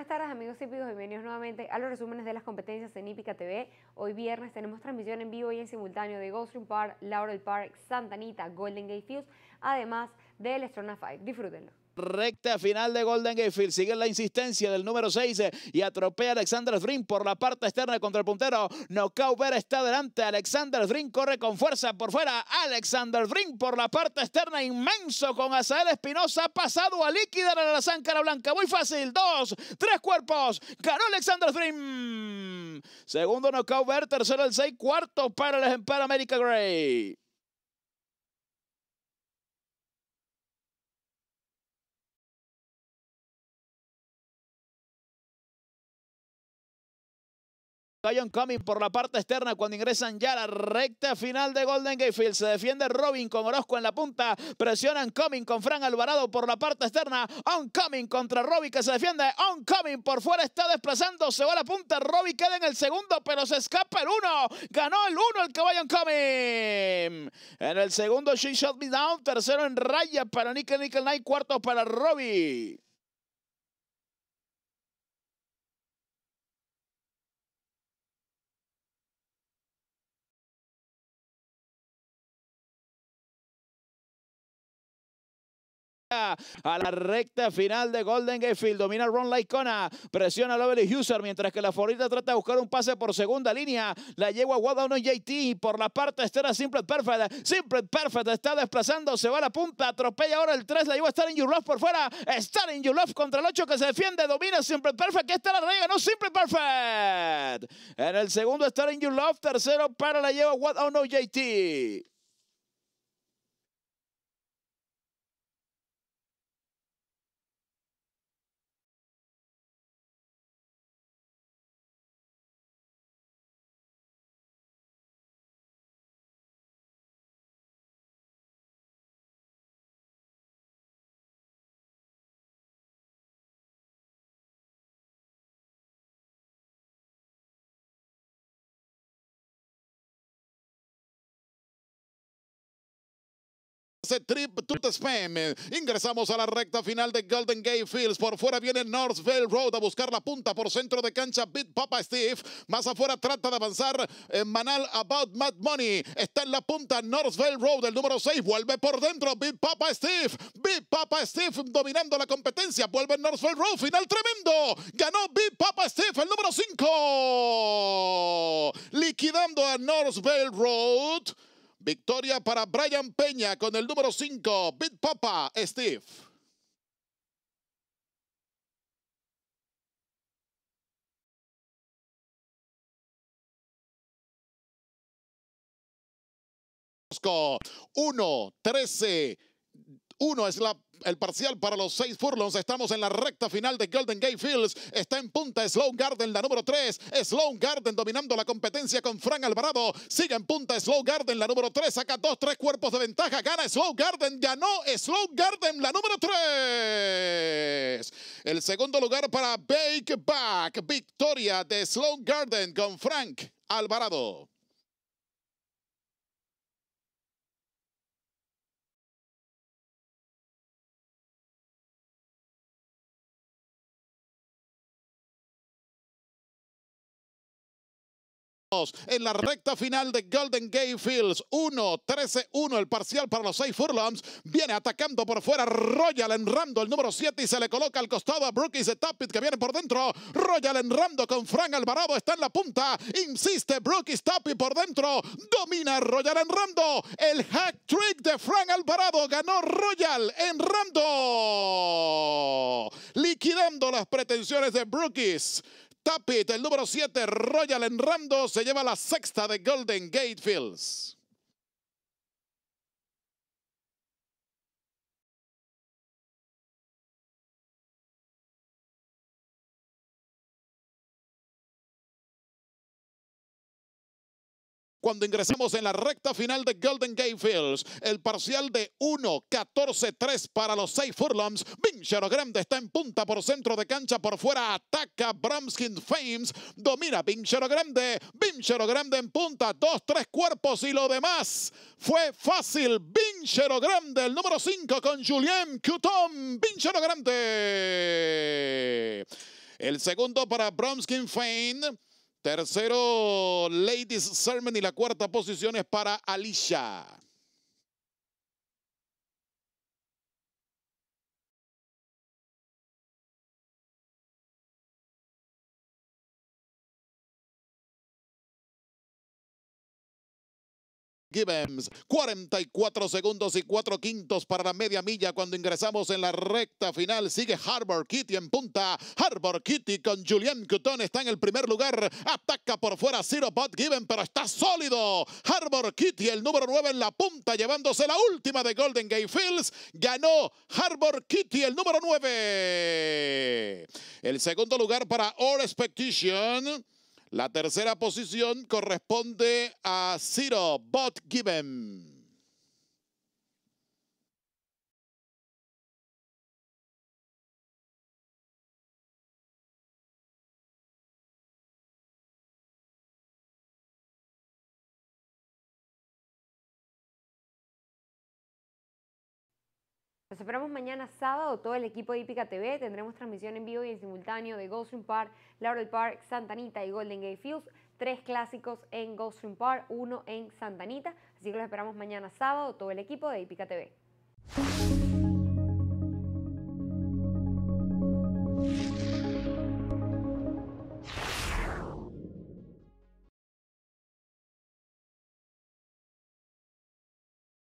buenas tardes amigos hípicos, bienvenidos nuevamente a los resúmenes de las competencias en Hípica TV. Hoy viernes tenemos transmisión en vivo y en simultáneo de Goldstream Park, Laurel Park, Santa Anita, Golden Gate Fields, además del Estrona 5. Disfrútenlo recta final de Golden Gatefield. Sigue la insistencia del número 6 eh, y atropella a Alexander Dream por la parte externa contra el puntero. Knockout está delante. Alexander Dream corre con fuerza por fuera. Alexander Dream por la parte externa. Inmenso con Azael Espinosa. Ha pasado a líquida a la zancara Blanca. Muy fácil. Dos, tres cuerpos. Ganó Alexander Dream. Segundo Knockout Tercero el 6. Cuarto para, el, Empire America Gray. Zion coming por la parte externa cuando ingresan ya a la recta final de Golden Gatefield Se defiende Robin con Orozco en la punta. Presionan coming con Fran Alvarado por la parte externa. On contra Robin que se defiende. Oncoming por fuera está desplazando. Se va a la punta. Robin queda en el segundo, pero se escapa el uno. Ganó el uno el caballo coming En el segundo, She Shot Me Down. Tercero en raya para Nickel Nickel Knight Cuarto para Robin. a la recta final de Golden Gatefield, Domina Ron Laicona. Presiona Lovely Huser mientras que la favorita trata de buscar un pase por segunda línea. La lleva a no JT. Por la parte externa, Simple Perfect. Simple Perfect está desplazando. Se va a la punta. Atropella ahora el 3. La lleva a Star in Your Love por fuera. Star in Your Love contra el 8 que se defiende. Domina Simple Perfect. Que está la regla. No Simple Perfect. En el segundo, Star in Your Love. Tercero para la lleva What Oh JT. trip to the spam. Ingresamos a la recta final de Golden Gate Fields. Por fuera viene Northville Road a buscar la punta por centro de cancha. Beat Papa Steve. Más afuera trata de avanzar eh, Manal About Mad Money. Está en la punta Northville Road, el número 6. Vuelve por dentro. Beat Papa Steve. Beat Papa Steve dominando la competencia. Vuelve Northvale Road. Final tremendo. Ganó Beat Papa Steve, el número 5. Liquidando a Northville Road. Victoria para Brian Peña con el número 5, Big Papa Steve. 1 13 uno es el parcial para los seis furlongs. Estamos en la recta final de Golden Gate Fields. Está en punta Sloan Garden, la número tres. Sloan Garden dominando la competencia con Frank Alvarado. Sigue en punta Sloan Garden, la número 3. Saca dos, tres cuerpos de ventaja. Gana Sloan Garden. Ganó Sloan Garden, la número 3. El segundo lugar para Bake Back. Victoria de Sloan Garden con Frank Alvarado. en la recta final de Golden Gate Fields. 1, 13, 1 el parcial para los 6 furlongs. Viene atacando por fuera Royal Enrando, el número 7, y se le coloca al costado a Brookies de Tappet que viene por dentro. Royal Enrando con Frank Alvarado está en la punta. Insiste Brookies Tappit por dentro. Domina Royal Enrando. El hack trick de Frank Alvarado ganó Royal Enrando. Liquidando las pretensiones de Brookies. Tapit, el número 7, Royal Enrando, se lleva la sexta de Golden Gate Fields. cuando ingresamos en la recta final de Golden Gate Fields. El parcial de 1-14-3 para los 6 Furlums. Vinchero Grande está en punta por centro de cancha, por fuera ataca Bromskin Fames. Domina Vinchero Grande. Vinchero Grande en punta, dos, tres cuerpos y lo demás fue fácil. Vinchero Grande, el número 5 con Julien Cuton. Vinchero Grande. El segundo para Bromskin Fame. Tercero, Ladies Sermon y la cuarta posición es para Alicia. Gibbons, 44 segundos y 4 quintos para la media milla cuando ingresamos en la recta final. Sigue Harbor Kitty en punta. Harbor Kitty con Julian cutton está en el primer lugar. Ataca por fuera Zero Bot Gibbons, pero está sólido. Harbor Kitty, el número 9 en la punta, llevándose la última de Golden Gate Fields. Ganó Harbor Kitty, el número 9. El segundo lugar para All Expectation. La tercera posición corresponde a Zero Bot Given. Los esperamos mañana sábado, todo el equipo de Hípica TV. Tendremos transmisión en vivo y en simultáneo de Goldstream Park, Laurel Park, Santa Anita y Golden Gate Fields. Tres clásicos en Goldstream Park, uno en Santa Anita. Así que los esperamos mañana sábado, todo el equipo de Ipica TV.